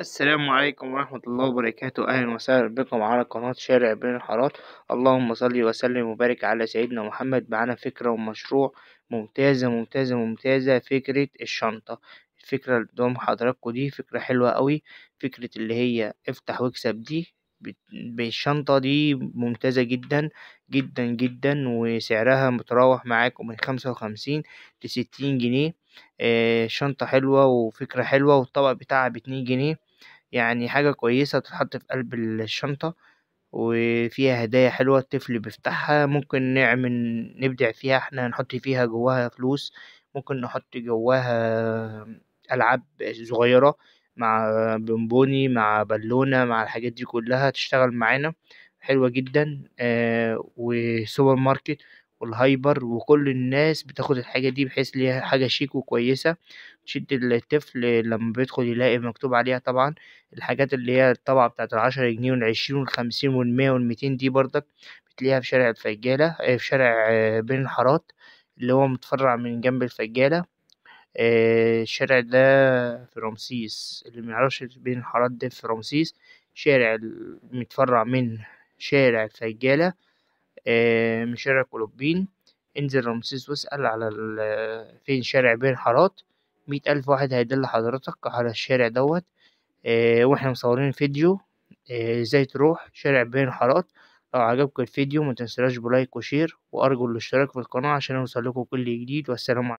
السلام عليكم ورحمة الله وبركاته أهلا وسهلا بكم على قناة شارع بين الحارات اللهم صل وسلم وبارك على سيدنا محمد معانا فكرة ومشروع ممتازة ممتازة ممتازة فكرة الشنطة الفكرة اللي قدام حضراتكم دي فكرة حلوة قوي فكرة اللي هي افتح واكسب دي بالشنطة دي ممتازة جدا جدا جدا وسعرها متراوح معاكم من خمسة وخمسين لستين جنيه آه شنطة حلوة وفكرة حلوة والطبق بتاعها باتنين جنيه يعني حاجة كويسة تتحط في قلب الشنطة وفيها هدايا حلوة الطفل بيفتحها ممكن نعمل نبدع فيها احنا نحط فيها جواها فلوس ممكن نحط جواها ألعاب صغيرة مع بونبوني مع بالونة مع الحاجات دي كلها تشتغل معانا حلوة جدا آه، وسوبر ماركت والهايبر وكل الناس بتاخد الحاجة دي بحيث ليها حاجة شيك وكويسة تشد الطفل لما بيدخل يلاقي مكتوب عليها طبعا الحاجات اللي هي الطبعة بتاعت العشرة جنيه والعشرين والخمسين والمية والميتين دي بردك بتلاقيها في شارع الفجالة آه، في شارع آه، بين الحارات اللي هو متفرع من جنب الفجالة آه، الشارع ده في رمسيس اللي ميعرفش بين الحارات ده في رمسيس شارع متفرع من شارع الفجالة آه، من شارع كولوبين انزل رمسيس واسأل على فين شارع بين حارات مية ألف واحد هيدل حضرتك على الشارع دوت آه، واحنا مصورين فيديو آه، ازاي تروح شارع بين حارات لو عجبكم الفيديو متنساش بلايك وشير وأرجو الاشتراك في القناة عشان لكم كل جديد والسلام عليكم